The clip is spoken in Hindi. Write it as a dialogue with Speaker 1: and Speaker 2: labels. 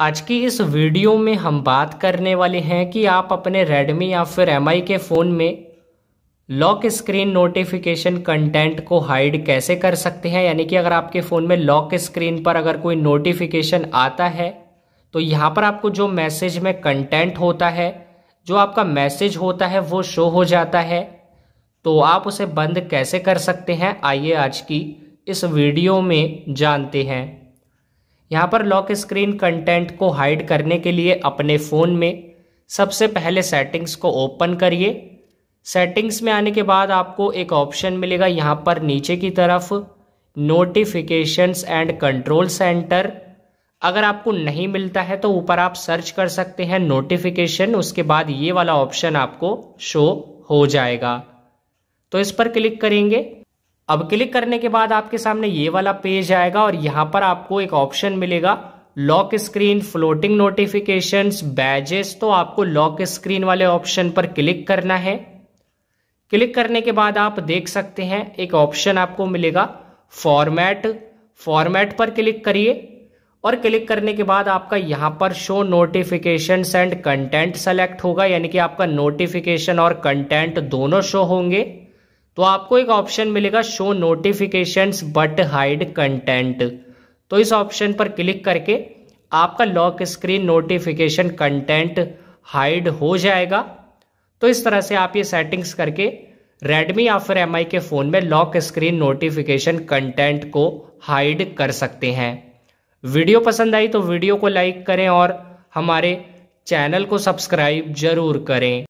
Speaker 1: आज की इस वीडियो में हम बात करने वाले हैं कि आप अपने Redmi या फिर एम के फ़ोन में लॉक स्क्रीन नोटिफिकेशन कंटेंट को हाइड कैसे कर सकते हैं यानी कि अगर आपके फ़ोन में लॉक स्क्रीन पर अगर कोई नोटिफिकेशन आता है तो यहाँ पर आपको जो मैसेज में कंटेंट होता है जो आपका मैसेज होता है वो शो हो जाता है तो आप उसे बंद कैसे कर सकते हैं आइए आज की इस वीडियो में जानते हैं यहाँ पर लॉक स्क्रीन कंटेंट को हाइड करने के लिए अपने फ़ोन में सबसे पहले सेटिंग्स को ओपन करिए सेटिंग्स में आने के बाद आपको एक ऑप्शन मिलेगा यहाँ पर नीचे की तरफ नोटिफिकेशंस एंड कंट्रोल सेंटर अगर आपको नहीं मिलता है तो ऊपर आप सर्च कर सकते हैं नोटिफिकेशन उसके बाद ये वाला ऑप्शन आपको शो हो जाएगा तो इस पर क्लिक करेंगे अब क्लिक करने के बाद आपके सामने ये वाला पेज आएगा और यहां पर आपको एक ऑप्शन मिलेगा lock screen floating notification badges तो आपको लॉक स्क्रीन वाले ऑप्शन पर क्लिक करना है क्लिक करने के बाद आप देख सकते हैं एक ऑप्शन आपको मिलेगा फॉर्मेट फॉर्मेट पर क्लिक करिए और क्लिक करने के बाद आपका यहां पर show notification and content select होगा यानी कि आपका नोटिफिकेशन और कंटेंट दोनों शो होंगे तो आपको एक ऑप्शन मिलेगा show notification but hide content तो इस ऑप्शन पर क्लिक करके आपका lock screen notification content hide हो जाएगा तो इस तरह से आप ये सेटिंग्स करके रेडमी या फिर एम के फ़ोन में लॉक स्क्रीन नोटिफिकेशन कंटेंट को हाइड कर सकते हैं वीडियो पसंद आई तो वीडियो को लाइक करें और हमारे चैनल को सब्सक्राइब जरूर करें